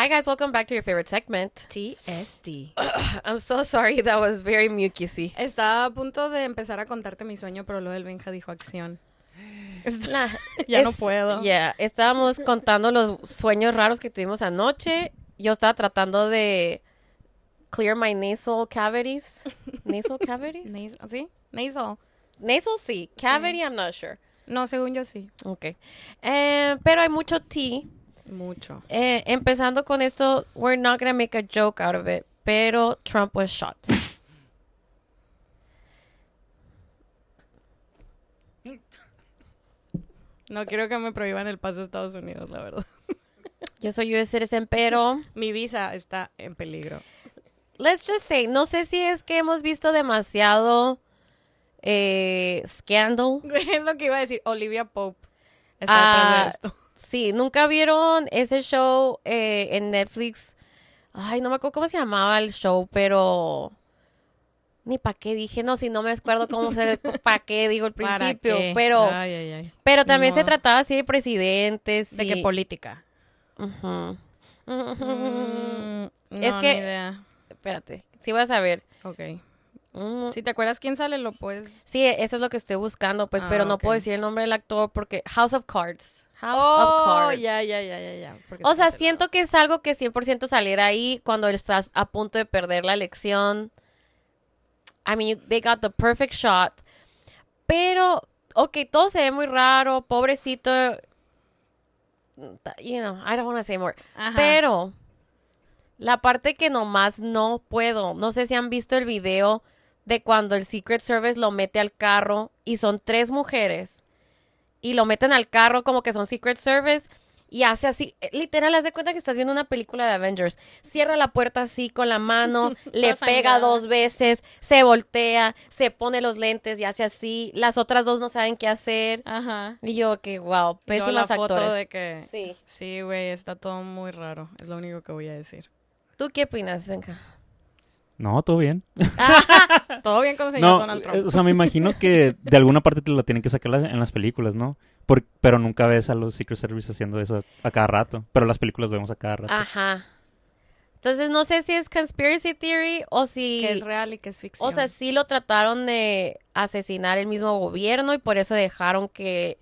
Hi, guys. Welcome back to your favorite segment. TSD. I'm so sorry. That was very mucusy. Estaba a punto de empezar a contarte mi sueño, pero luego el Benja dijo acción. ya no puedo. Yeah, estábamos contando los sueños raros que tuvimos anoche. Yo estaba tratando de clear my nasal cavities. ¿Nasal cavities? Nasal, ¿Sí? Nasal. Nasal sí. Cavity, I'm not sure. No, según yo sí. Ok. Eh, pero hay mucho T. Mucho. Eh, empezando con esto, we're not gonna make a joke out of it, pero Trump was shot. No quiero que me prohíban el paso a Estados Unidos, la verdad. Yo soy US pero... Mi visa está en peligro. Let's just say, no sé si es que hemos visto demasiado eh, scandal. Es lo que iba a decir, Olivia Pope está ah, esto. Sí, nunca vieron ese show eh, en Netflix. Ay, no me acuerdo cómo se llamaba el show, pero ni para qué dije, no, si no me acuerdo cómo se, para qué digo el principio, pero, pero también se trataba así de presidentes. De qué política. Mm, es que, espérate, sí vas a ver, okay. Si te acuerdas quién sale, lo puedes. Sí, eso es lo que estoy buscando, pues, ah, pero no puedo decir el nombre del actor porque House of Cards. House of oh, Cards. Ya, ya, ya, ya, ya. O sea, siento que es algo que 100% saliera ahí cuando estás a punto de perder la elección. I mean, they got the perfect shot. Pero, ok, todo se ve muy raro, pobrecito. You know, I don't want to say more. Pero, la parte que nomás no puedo. No sé si han visto el video de cuando el Secret Service lo mete al carro y son tres mujeres y lo meten al carro como que son Secret Service y hace así, literal, haz de cuenta que estás viendo una película de Avengers. Cierra la puerta así con la mano, le pega dos veces, se voltea, se pone los lentes y hace así. Las otras dos no saben qué hacer. Ajá. Y yo, que wow, Yo la foto De que... Sí. Sí, güey, está todo muy raro. Es lo único que voy a decir. ¿Tú qué opinas, Venga? No, todo bien. todo bien con el señor Donald Trump. O sea, me imagino que de alguna parte te lo tienen que sacar en las películas, ¿no? Por, pero nunca ves a los Secret Service haciendo eso a cada rato. Pero las películas vemos a cada rato. Ajá. Entonces no sé si es conspiracy theory o si... Que es real y que es ficción. O sea, si lo trataron de asesinar el mismo gobierno y por eso dejaron que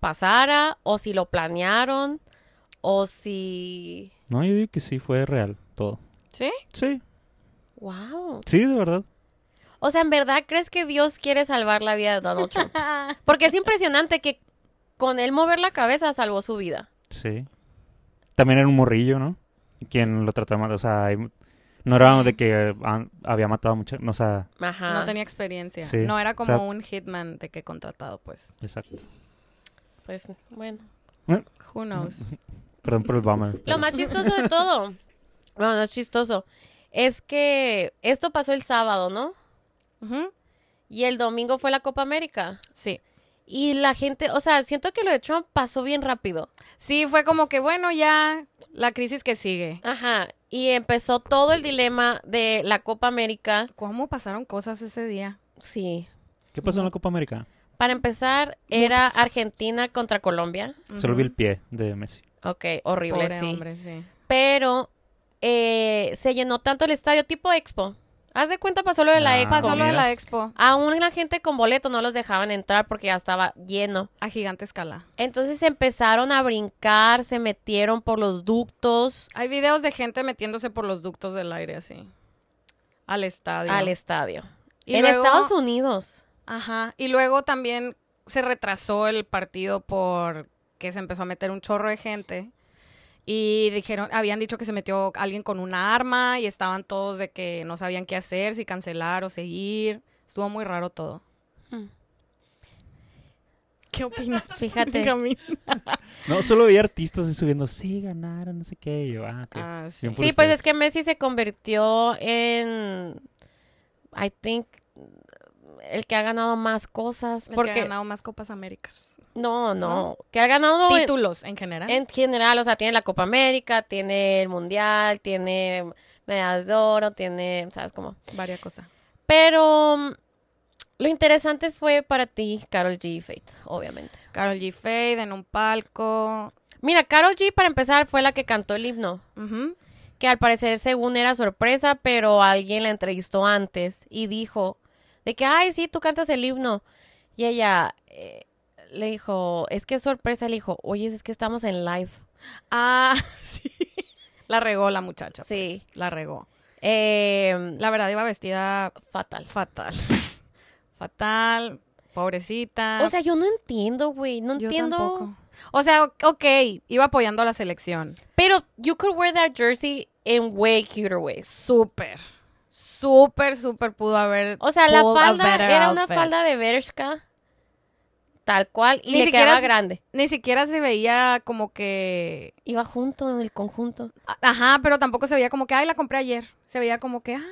pasara, o si lo planearon, o si... No, yo digo que sí fue real todo. ¿Sí? Sí. Wow. Sí, de verdad. O sea, ¿en verdad crees que Dios quiere salvar la vida de Donald Porque es impresionante que con él mover la cabeza salvó su vida. Sí. También era un morrillo, ¿no? Quien lo trataba O sea, no era uno de que ah, había matado a mucha. No, o sea, no tenía experiencia. No era como un hitman de que contratado, pues. Exacto. Pues, bueno. Who knows? Perdón por el bummer. Lo más chistoso de todo. Bueno, es chistoso es que esto pasó el sábado, ¿no? Ajá. Y el domingo fue la Copa América. Sí. Y la gente, o sea, siento que lo de Trump pasó bien rápido. Sí, fue como que, bueno, ya la crisis que sigue. Ajá. Y empezó todo el dilema de la Copa América. ¿Cómo pasaron cosas ese día? Sí. ¿Qué pasó en la Copa América? Para empezar, era Argentina contra Colombia. Se vi el pie de Messi. Ok, horrible, Pobre Hombre, sí. Pero eh, se llenó tanto el estadio tipo expo. Haz de cuenta pasó lo de la ah. expo. Pasó lo de la expo. Aún la gente con boleto no los dejaban entrar porque ya estaba lleno. A gigante escala. Entonces empezaron a brincar, se metieron por los ductos. Hay videos de gente metiéndose por los ductos del aire así. Al estadio. Al estadio. en Estados Unidos. Ajá. Y luego también se retrasó el partido por que se empezó a meter un chorro de gente y dijeron, habían dicho que se metió alguien con un arma y estaban todos de que no sabían qué hacer, si cancelar o seguir. Estuvo muy raro todo. Mm. ¿Qué opinas? Fíjate. no, solo vi artistas subiendo, sí, ganaron, no sé qué. ah, ah sí, pues es que Messi se convirtió en, I think, el que ha ganado más cosas. El porque... que ha ganado más Copas Américas. No, no, que ha ganado títulos en, general. En general, o sea, tiene la Copa América, tiene el Mundial, tiene medallas de oro, tiene, ¿sabes cómo? Varias cosas. Pero mm, lo interesante fue para ti Carol G. Fade, obviamente. Carol G. Fade en un palco. Mira, Carol G. para empezar fue la que cantó el himno. Que al parecer según era sorpresa, pero alguien la entrevistó antes y dijo de que, ay, sí, tú cantas el himno. Y ella... Eh, le dijo, es que sorpresa, le dijo, oye, es que estamos en live. Ah, sí. La regó la muchacha. Sí. Pues, la regó. Em, la verdad iba vestida fatal. Fatal. Fatal, pobrecita. O sea, yo no entiendo, güey, no entiendo. Tampoco. O sea, ok, iba apoyando a la selección. Pero you could wear that jersey in way cuter ways. Súper. Súper, súper pudo haber. O sea, la falda era una falda de Bershka Tal cual, y ni le quedaba grande. Ni siquiera se veía como que... Iba junto en el conjunto. Ajá, pero tampoco se veía como que, ay, la compré ayer. Se veía como que, ah,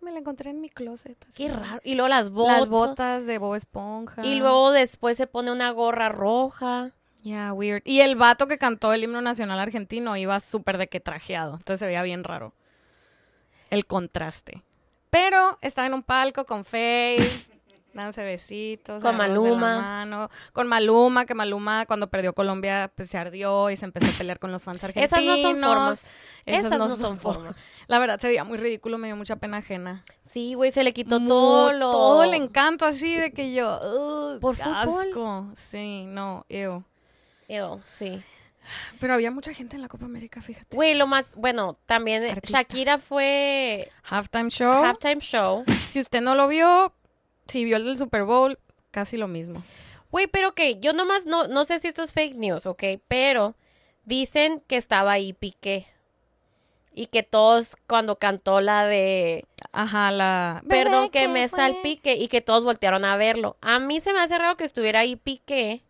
me la encontré en mi closet. Qué raro. Y luego las botas. Las botas de Bob Esponja. Y luego después se pone una gorra roja. Yeah, weird. Y el vato que cantó el himno nacional argentino iba súper de que trajeado. Entonces se veía bien raro. El contraste. Pero estaba en un palco con Faye, dándose besitos. Con Maluma. Con Maluma, que Maluma cuando perdió Colombia pues, se ardió y se empezó a pelear con los fans argentinos. Esas no son formas. Esas, no, son formas. La verdad se veía muy ridículo, me dio mucha pena ajena. Sí, güey, se le quitó todo lo... Todo el encanto así de que yo... Por fútbol. Asco. Sí, no, yo, yo, sí. Pero había mucha gente en la Copa América, fíjate. Güey, lo más, bueno, también Shakira fue... Halftime Show. Halftime Show. Si usted no lo vio, si vio el del Super Bowl, casi lo mismo. Güey, pero que yo nomás no, no sé si esto es fake news, ¿ok? Pero dicen que estaba ahí Piqué. Y que todos, cuando cantó la de. Ajá, la. Perdón que me salpique. Y que todos voltearon a verlo. A mí se me hace raro que estuviera ahí Piqué.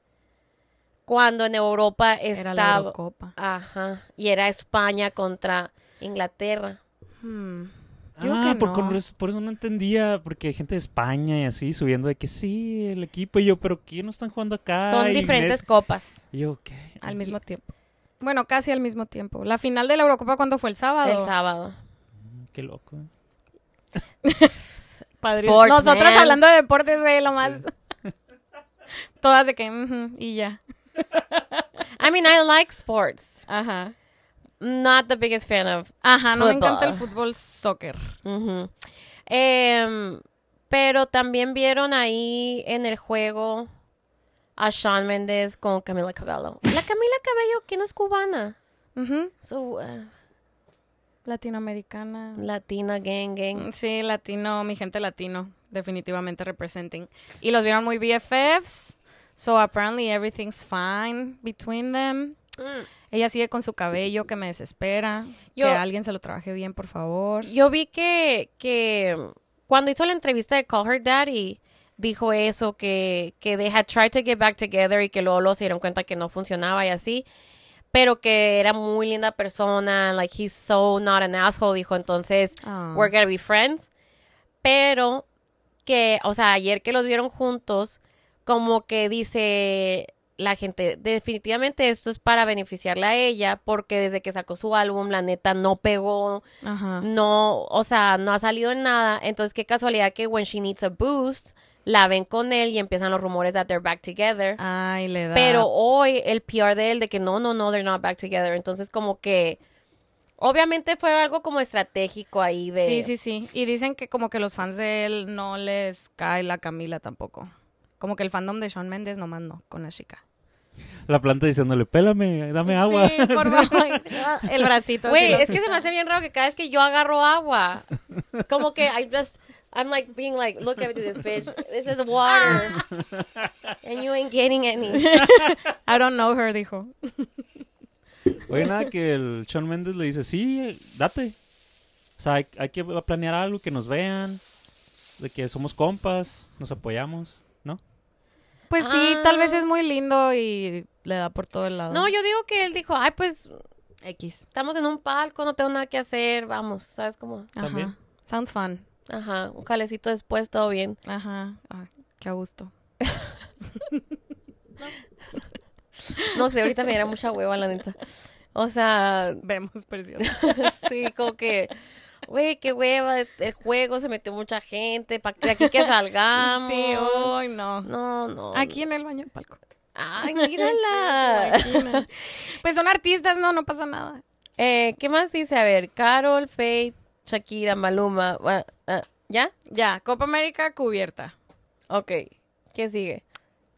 Cuando en Europa estaba. la Eurocopa. Ajá. Y era España contra Inglaterra. Hmm. Yo ah, por, eso no entendía, porque hay gente de España y así subiendo de que sí, el equipo y yo, pero ¿quién no están jugando acá? Son diferentes copas. yo, ¿qué? Al mismo tiempo. Bueno, casi al mismo tiempo. ¿La final de la Eurocopa cuándo fue? ¿El sábado? El sábado. Mm, qué loco. Padre. hablando de deportes, güey, lo más. Todas de que, y ya. I mean, I like sports. Ajá not the biggest fan of. Ajá, no me encanta el fútbol soccer. Em, pero también vieron ahí en el juego a Sean Mendes con Camila Cabello. La Camila Cabello, ¿quién es cubana. Mhm. so, uh, Latinoamericana. Latina, gang, gang. Sí, latino, mi gente latino, definitivamente representing. Y los vieron muy BFFs, so apparently everything's fine between them. Mm. Ella sigue con su cabello que me desespera. que alguien se lo trabaje bien, por favor. Yo vi que, que cuando hizo la entrevista de Call Her Daddy, dijo eso, que, que they had tried to get back together y que luego, se dieron cuenta que no funcionaba y así. Pero que era muy linda persona, like he's so not an asshole, dijo entonces, ah. we're gonna be friends. Pero que, o sea, ayer que los vieron juntos, como que dice, la gente, definitivamente esto es para beneficiarla a ella, porque desde que sacó su álbum, la neta no pegó, no, o sea, no ha salido en nada. Entonces, qué casualidad que When She Needs a Boost la ven con él y empiezan los rumores that they're back together. Ay, le da. Pero hoy el PR de él de que no, no, no, they're not back together. Entonces, como que. Obviamente fue algo como estratégico ahí de. Sí, sí, sí. Y dicen que como que los fans de él no les cae la Camila tampoco. Como que el fandom de Sean Mendes no mandó con la chica la planta diciéndole, pélame, dame agua. El bracito. Güey, es que se me hace bien raro que cada vez que yo agarro agua, como que I just... I'm like being like, look at this bitch. This is water. Ah. and you ain't getting any. I don't know her, dijo. Oye, nada, que el Sean Mendes le dice, sí, date. O sea, hay que planear algo, que nos vean, de que somos compas, nos apoyamos. Pues sí, tal vez es ah. muy lindo y le da por todo el lado. No, yo digo que él dijo, ay, pues. X. Estamos en un palco, no tengo nada que hacer, vamos, ¿sabes cómo? Ajá. Sounds fun. Ajá, un jalecito después, todo bien. Ajá, ay, qué a gusto. no sé, ahorita me diera mucha hueva, la neta. O sea. Vemos precioso. sí, como que güey, qué hueva, el este juego se metió mucha gente, para que aquí que salgamos. Sí, hoy no. No, no. Aquí en el baño del palco. ¡Ay, mírala! pues son artistas, no, no pasa nada. Eh, ¿Qué más dice? A ver, Carol, Faith, Shakira, Maluma. Ah, ¿Ya? Ya, Copa América cubierta. Ok, ¿qué sigue?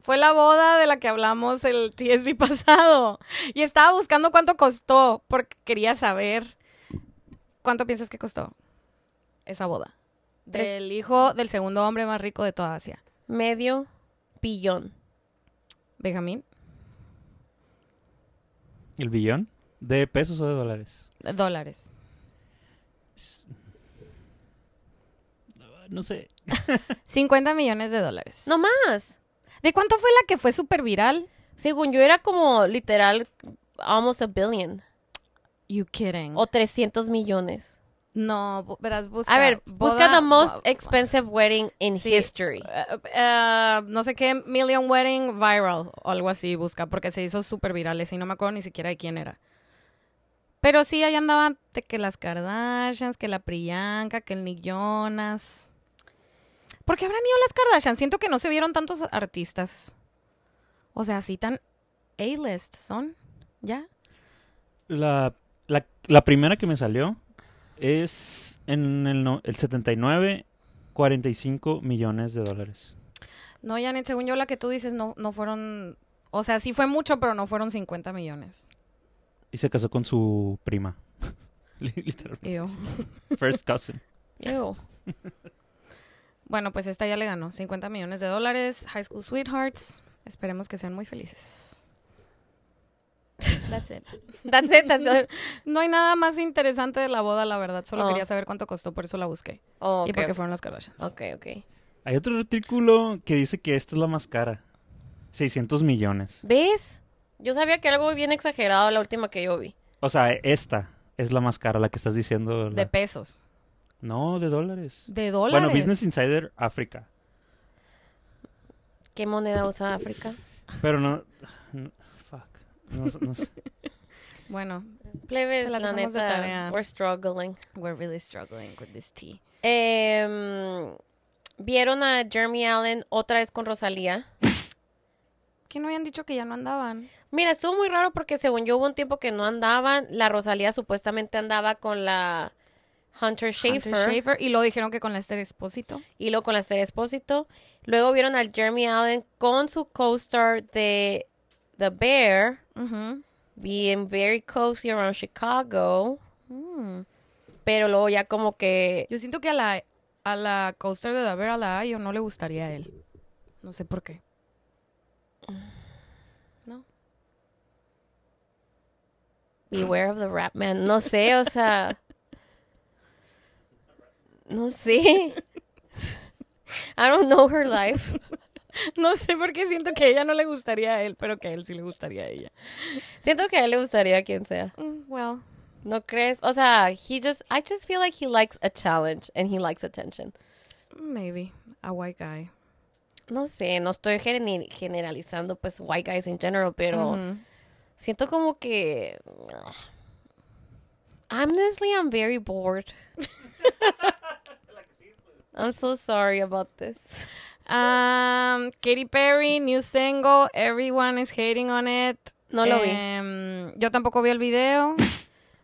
Fue la boda de la que hablamos el TSD pasado. Y estaba buscando cuánto costó porque quería saber. ¿Cuánto piensas que costó esa boda? Del hijo del segundo hombre más rico de toda Asia. Medio billón. Benjamín. ¿El billón? ¿De pesos o de dólares? Dólares. No sé. 50 millones de dólares. No más. ¿De cuánto fue la que fue súper viral? Según yo era como literal almost a billion. You kidding. O 300 millones. No, verás, busca. A ver, busca the most expensive wedding in history. Eh, eh, no sé qué, Million Wedding Viral o algo así, busca, porque se hizo súper viral ese y no me acuerdo ni siquiera de quién era. Pero sí, ahí andaban de que las Kardashians, que la Priyanka, que el Nick Jonas. ¿Por qué habrán ido las Kardashians? Siento que no se vieron tantos artistas. O sea, así tan A-list son, ¿ya? La la, la primera que me salió es en el, no, el 79, 45 millones de dólares. No, Janet, según yo la que tú dices, no, no fueron, o sea, sí fue mucho, pero no fueron 50 millones. Y se casó con su prima. Literalmente. Ew. First cousin. Ew. bueno, pues esta ya le ganó 50 millones de dólares, High School Sweethearts. Esperemos que sean muy felices. That's it. That's it, No hay nada más interesante de la boda, la verdad. Solo oh. quería saber cuánto costó, por eso la busqué. Oh, y porque fueron las Kardashians. Ok, ok. Hay otro artículo que dice que esta es la más cara. 600 millones. ¿Ves? Yo sabía que era algo bien exagerado la última que yo vi. O sea, esta es la más cara, la que estás diciendo. De pesos. No, de dólares. De dólares. Bueno, Business Insider África. ¿Qué moneda usa África? Pero no, bueno, plebes, la, neta, we're struggling. We're really struggling with this tea. Em, ¿Vieron a Jeremy Allen otra vez con Rosalía? que no habían dicho que ya no andaban? Mira, estuvo muy raro porque según yo hubo un tiempo que no andaban. La Rosalía supuestamente andaba con la Hunter Schaefer. y luego dijeron que con la Esther Espósito. Y luego con la Esther Espósito. Luego vieron al Jeremy Allen con su co-star de The Bear, mm-hmm. being very cozy around Chicago. Mm. Pero luego ya como que... Yo siento que a la, a la coaster de The Bear, a la Ayo, no le gustaría a él. No sé por qué. No. Beware of the rap Man. No sé, o sea... no sé. I don't know her life. No sé por qué siento que ella no le gustaría a él, pero que él sí le gustaría a ella. Siento que a él le gustaría a quien sea. Mm, well. ¿No crees? O sea, he just, I just feel like he likes a challenge and he likes attention. Maybe. A white guy. No sé, no estoy generalizando pues white guys in general, pero siento como que... Honestly, I'm very bored. I'm so sorry about this. Um, Katy Perry, new single, everyone is hating on it. No lo vi. Em, yo tampoco vi el video.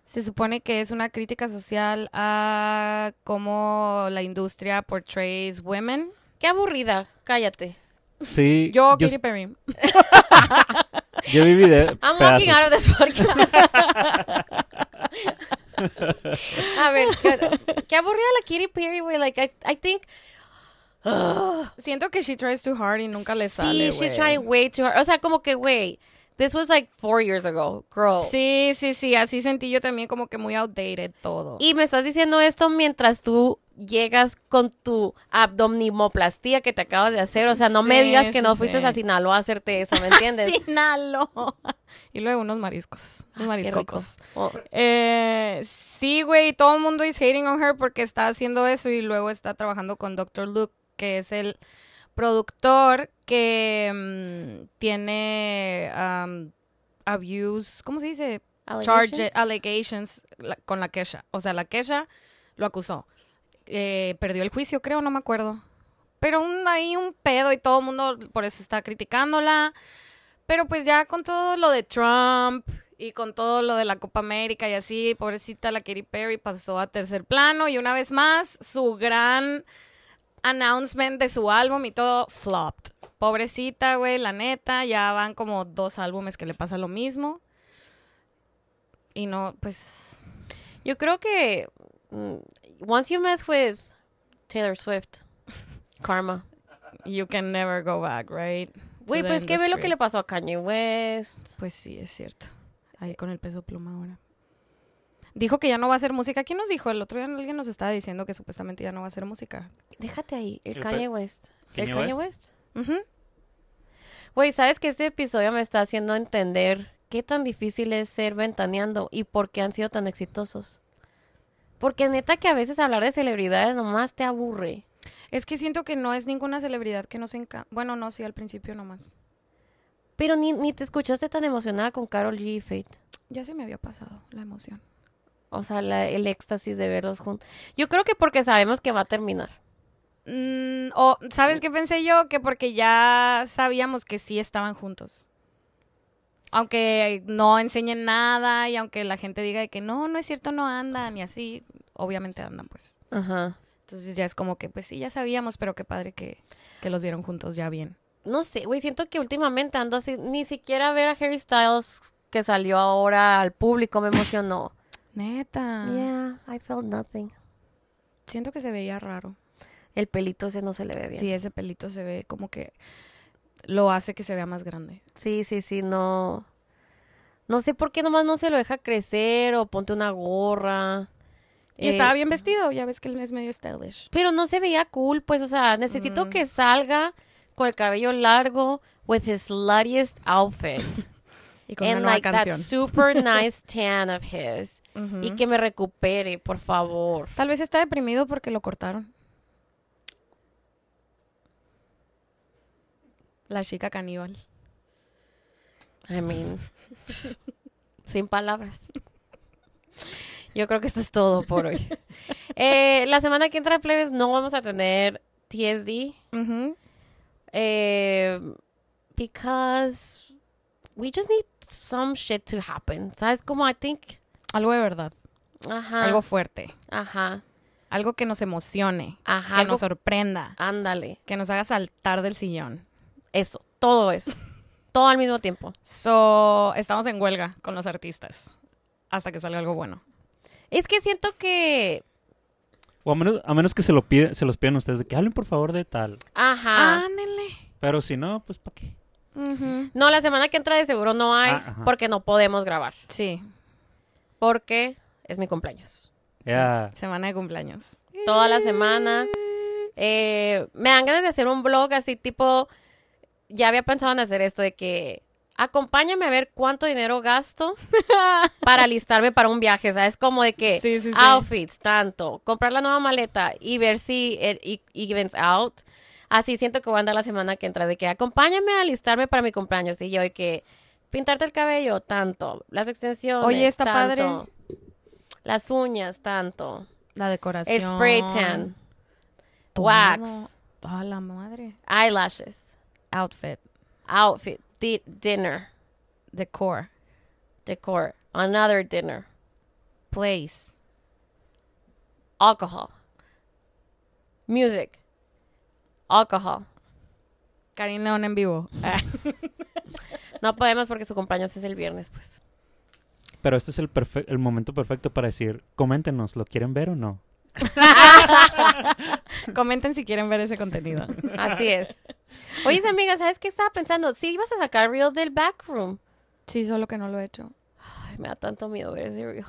Se supone que es una crítica social a cómo la industria portrays women. Qué aburrida, cállate. Sí. Yo, Katy Perry. yo vi video. I'm walking out of this podcast. a ver, qué, aburrida la Katy Perry, Like, I, I think Siento que she tries too hard y nunca le sale. Sí, she's trying way too hard. O sea, como que, güey. This was like four years ago, girl. Sí, sí, sí. Así sentí yo también como que muy outdated todo. Y me estás diciendo esto mientras tú llegas con tu abdominoplastia que te acabas de hacer. O sea, no me digas que no fuiste a Sinaloa a hacerte eso, ¿me entiendes? Sinaloa. Y luego unos mariscos, unos ah, mariscos oh. eh, sí, güey, todo el mundo is hating on her porque está haciendo eso y luego está trabajando con Dr. Luke que es el productor que mm, tiene abuse, ¿cómo se dice? Allegations. allegations con la queja. O sea, la queja lo acusó. Eh, perdió el juicio, creo, no me acuerdo. Pero un, ahí un pedo y todo el mundo por eso está criticándola. Pero pues ya con todo lo de Trump y con todo lo de la Copa América y así, pobrecita la Katy Perry pasó a tercer plano y una vez más su gran announcement de su álbum y todo flopped. Pobrecita, güey, la neta, ya van como dos álbumes que le pasa lo mismo. Y no, pues... Yo creo que mm, once you mess with Taylor Swift, karma. You can never go back, right? Güey, pues qué ve lo que le pasó a Kanye West. Pues sí, es cierto. Ahí con el peso pluma ahora dijo que ya no va a hacer música. ¿Quién nos dijo? El otro día alguien nos estaba diciendo que supuestamente ya no va a hacer música. Déjate ahí, el, ¿El West. ¿El Kanye West? Güey, ¿sabes que este episodio me está haciendo entender qué tan difícil es ser ventaneando y por qué han sido tan exitosos? Porque neta que a veces hablar de celebridades nomás te aburre. Es que siento que no es ninguna celebridad que nos encanta. Bueno, no, sí, al principio nomás. Pero ni, ni te escuchaste tan emocionada con Carol G. Fate. Ya se me había pasado la emoción. O sea, el éxtasis de verlos juntos. Yo creo que porque sabemos que va a terminar. Mm, o, ¿sabes mm. qué pensé yo? Que porque ya sabíamos que sí estaban juntos. Aunque no enseñen nada y aunque la gente diga que no, no es cierto, no andan y así, obviamente andan pues. Ajá. Entonces ya es como que, pues sí, ya sabíamos, pero qué padre que, que los vieron juntos ya bien. No sé, güey, siento que últimamente ando así, ni siquiera ver a Harry Styles que salió ahora al público me emocionó. Neta. Yeah, I felt nothing. Siento que se veía raro. El pelito ese no se le ve bien. Sí, ese pelito se ve como que lo hace que se vea más grande. Sí, sí, sí, no. No sé por qué nomás no se lo deja crecer o ponte una gorra. Y estaba eh, bien vestido, ya ves que él es medio stylish. Pero no se veía cool, pues, o sea, necesito mm. que salga con el cabello largo with his sluttiest outfit. Y con una canción. super nice Y que me recupere, por favor. Tal vez está deprimido porque lo cortaron. La chica caníbal. I mean, sin palabras. Yo creo que esto es todo por hoy. Eh, la semana que entra, plebes, no vamos a tener TSD. Porque... Eh, because we just need some shit to happen. ¿Sabes? Como I think. Algo de verdad. Ajá. Algo fuerte. Ajá. Algo que nos emocione. Ajá. Que nos sorprenda. Ándale. Que nos haga saltar del sillón. Eso, todo eso. todo al mismo tiempo. So, estamos en huelga con los artistas. Hasta que salga algo bueno. Es que siento que o a menos, que se, lo pide, se los pidan ustedes de que hablen por favor de tal. Ajá. Ándale. Pero si no, pues ¿para qué? No, la semana que entra de seguro no hay ah, porque no podemos grabar. Sí. Porque es mi cumpleaños. Ya. Semana de cumpleaños. Toda la semana. Eh, me dan ganas de hacer un blog así tipo, ya había pensado en hacer esto de que acompáñame a ver cuánto dinero gasto para alistarme para un viaje, ¿sabes? Como de que outfits, tanto, comprar la nueva maleta y ver si it, out así siento que voy a andar la semana que entra, de que acompáñame a alistarme para mi cumpleaños. Y yo, hay que pintarte el cabello, tanto. Las extensiones, Oye, está tanto. padre. Las uñas, tanto. La decoración. Spray tan. Wax. madre. Eyelashes. Outfit. Outfit. dinner. Decor. Decor. Another dinner. Place. Alcohol. Music alcohol. Karin León en vivo. Ah. no podemos porque su cumpleaños es el viernes, pues. Pero este es el, momento perfecto para decir, coméntenos, ¿lo quieren ver o no? Comenten si quieren ver ese contenido. Así es. Oye, amiga, ¿sabes qué estaba pensando? Sí, ibas a sacar Reel del Backroom. Sí, solo que no lo he hecho. Ay, me da tanto miedo ver ese Reel.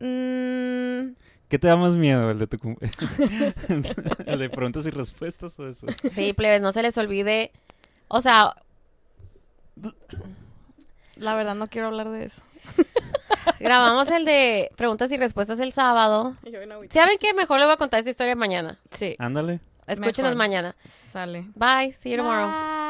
Mmm... ¿Qué te da más miedo, el de tu preguntas y respuestas o eso? Sí, plebes, no se les olvide, o sea... La verdad no quiero hablar de eso. Grabamos el de preguntas y respuestas el sábado. ¿Saben qué? Mejor le voy a contar esta historia mañana. Sí. Ándale. Escúchenos mañana. Sale. Bye. See you tomorrow.